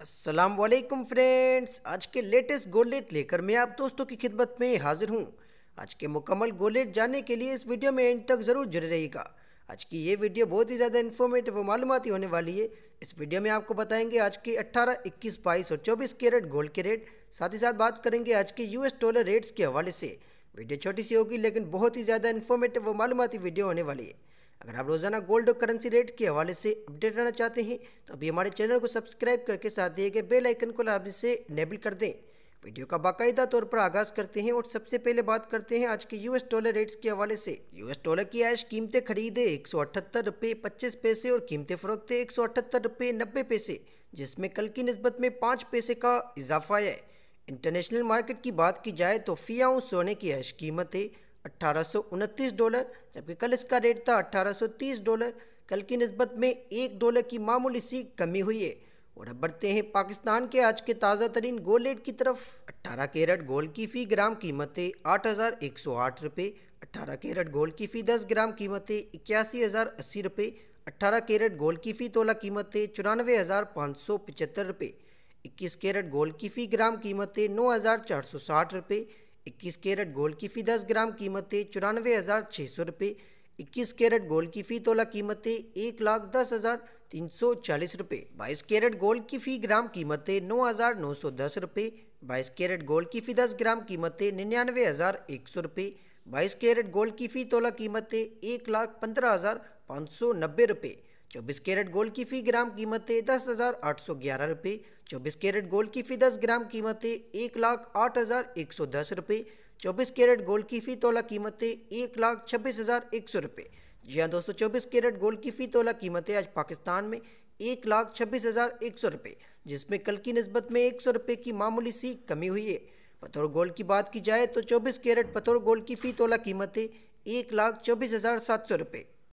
Aslam friends आज के latest गोलेट लेकर मैं आप दोस्तों की खिदमत में हाजिर हूँ आज के मुकम्मल गोलेट जानने के लिए इस वीडियो में एंड तक ज़रूर जुड़े रहेगा आज की ये वीडियो बहुत ही ज़्यादा इन्फॉर्मेटिव और मालूमती होने वाली है इस वीडियो में आपको बताएंगे आज के 18, 21, बाईस और 24 रेट गोल्ड के रेट साथ ही साथ बात करेंगे आज के यूएस डॉलर रेट्स के हवाले से वीडियो छोटी सी होगी लेकिन बहुत ही ज़्यादा इन्फॉर्मेटिव और मालूमती वीडियो होने वाली है अगर आप रोजाना गोल्ड और करेंसी रेट के हवाले से अपडेट रहना चाहते हैं तो अभी हमारे चैनल को सब्सक्राइब करके साथ दिए गए बेल आइकन को लाभ से इनेबल कर दें वीडियो का बाकायदा तौर पर आगाज़ करते हैं और सबसे पहले बात करते हैं आज के यूएस डॉलर रेट्स के हवाले से यूएस डॉलर की आयश कीमतें खरीदे एक सौ अठहत्तर रुपये पच्चीस पैसे और कीमतें फरोखते एक सौ अठहत्तर रुपये नब्बे पैसे जिसमें कल की नस्बत में पाँच पैसे का इजाफा है इंटरनेशनल मार्केट की बात की जाए तो फियाओं सोने की आयश कीमतें अट्ठारह डॉलर जबकि कल इसका रेट था 1830 डॉलर कल की नस्बत में एक डॉलर की मामूली सी कमी हुई है और अब बढ़ते हैं पाकिस्तान के आज के ताज़ा तरीन गोल रेट की तरफ 18 कैरेट गोल्ड की फ़ी ग्राम कीमतें आठ हज़ार एक सौ आठ रुपये अट्ठारह कैरेट गोल्ड की फ़ी दस ग्राम कीमतें इक्यासी हज़ार अस्सी रुपये अट्ठारह कैरेट गोल्ड की फ़ी तोला कीमतें चुरानवे चौरानवे हज़ार पाँच सौ पचहत्तर रुपये इक्कीस कैरेट गोल्ड की फ़ी ग्राम कीमतें नौ हज़ार चार सौ साठ रुपये इक्कीस कैरेट गोल्ड की फ़ी दस ग्राम कीमत है चौरानवे हज़ार छः सौ रुपये इक्कीस कैरेट गोल्ड की फ़ी तोला कीमत एक लाख दस हज़ार तीन सौ चालीस रुपये बाईस कैरेट गोल्ड की फ़ी ग्राम कीमत नौ हज़ार नौ सौ दस रुपये बाईस कैरेट गोल्ड की फ़ी दस ग्राम कीमत निन्यानवे हज़ार एक सौ रुपये बाईस कैरेट गोल्ड की फ़ी तोला कीमत एक लाख पंद्रह हज़ार पाँच सौ नब्बे रुपये चौबीस कैरेट गोल्ड की फ़ी ग्राम कीमत दस हज़ार आठ सौ ग्यारह रुपये चौबीस कैरेट गोल्ड की फी दस ग्राम कीमत है एक लाख आठ हज़ार एक सौ दस रुपये चौबीस कैरेट गोल्ड की फी तोला कीमत है एक लाख छब्बीस हज़ार एक सौ रुपये जी हाँ दोस्तों चौबीस कैरेट गोल्ड की फी तोला कीमत है आज पाकिस्तान में एक लाख छब्बीस हज़ार एक सौ रुपये जिसमें कल की नस्बत में एक सौ रुपये की मामूली सी कमी हुई है पथौर गोल्ड की बात की जाए तो चौबीस कैरेट पथौर गोल्ड की फ़ी तोला कीमत है एक लाख चौबीस हज़ार सात सौ रुपये